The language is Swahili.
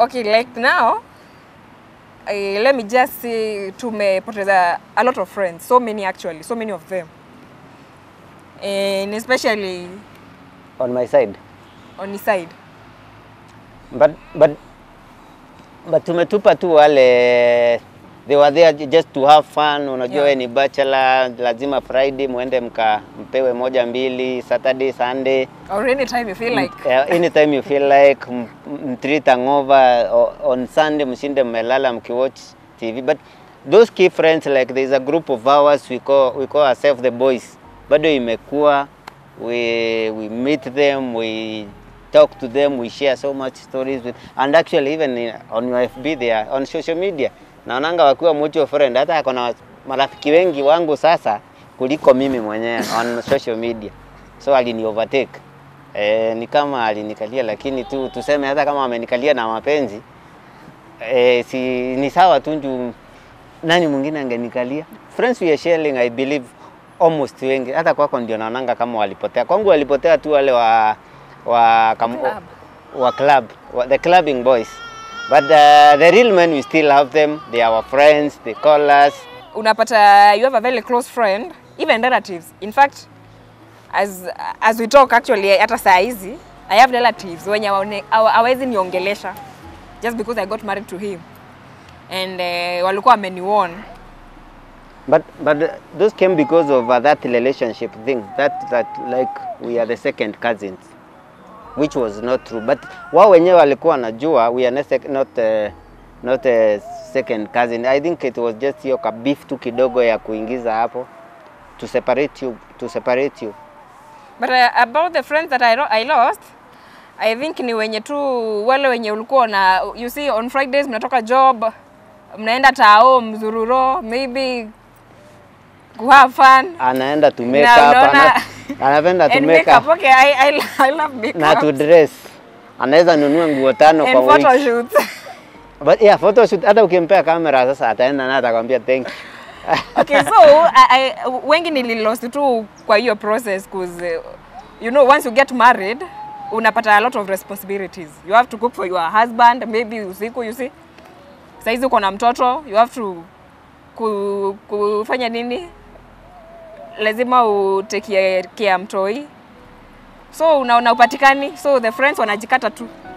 Okay, like now uh, let me just say tumepoteza a lot of friends, so many actually, so many of them and especially on my side, on his side but, but, but tumetupa tu wale they were there just to have fun. Unajua yeah. ni bachelor, lazima Friday muende mka mpewe moja mbili, Saturday, Sunday or time you feel like uh, time you feel like mtreat hangover on Sunday, mshinde mmelala mkiwatch TV but those key friends like there's a group of ours we call, we call ourselves the boys bado imekuwa we, we meet them we talk to them we share so much stories with and actually even uh, on your FB there on social media naonanga wakiwa mutual friend. Hata ako na marafiki wengi wangu sasa kuliko mimi mwenyewe on social media, so alini overtake e, ni kama alinikalia, lakini tu tuseme hata kama amenikalia na mapenzi e, si ni sawa tu juu nani mwingine angenikalia? Friends we are sharing, I believe almost wengi hata kwako ndio naonanga kama walipotea. Kwangu walipotea tu wale wa wa kam, club. wa club wa, the clubbing boys But uh, the real men, we still have them. They are our friends, they call us. Unapata, uh, you have a very close friend, even relatives. In fact, as, as we talk actually, hata saa hizi, I have relatives wenye hawawezi niongelesha just because I got married to him and uh, walikuwa wameniwarn but but uh, those came because of uh, that relationship thing that that like we are the second cousins which was not true, but wao wenyewe walikuwa wanajua we are not uh, not a second cousin. I think it was just hiyo ka beef tu kidogo ya kuingiza hapo to separate you, to separate you. But uh, about the friends that I, I lost I think ni wenye tu wale wenye ulikuwa na you see on Fridays mnatoka job mnaenda tao mzururo maybe kuhave fun anaenda to make up anapenda to make up. Okay, I, I, I love makeup. Na to dress. Anaweza nunua nguo tano kwa wiki. photo shoot But yeah, photo shoot hata ukimpea kamera sasa ataenda na atakwambia thank you. okay, so I, I, wengi nililost tu kwa hiyo process cause uh, you know once you get married unapata a lot of responsibilities. You have to cook for your husband, maybe usiku, you see. Saizi uko na mtoto, you have to ku, kufanya nini? lazima utekie kia mtoi, so unaona upatikani, so the friends wanajikata tu.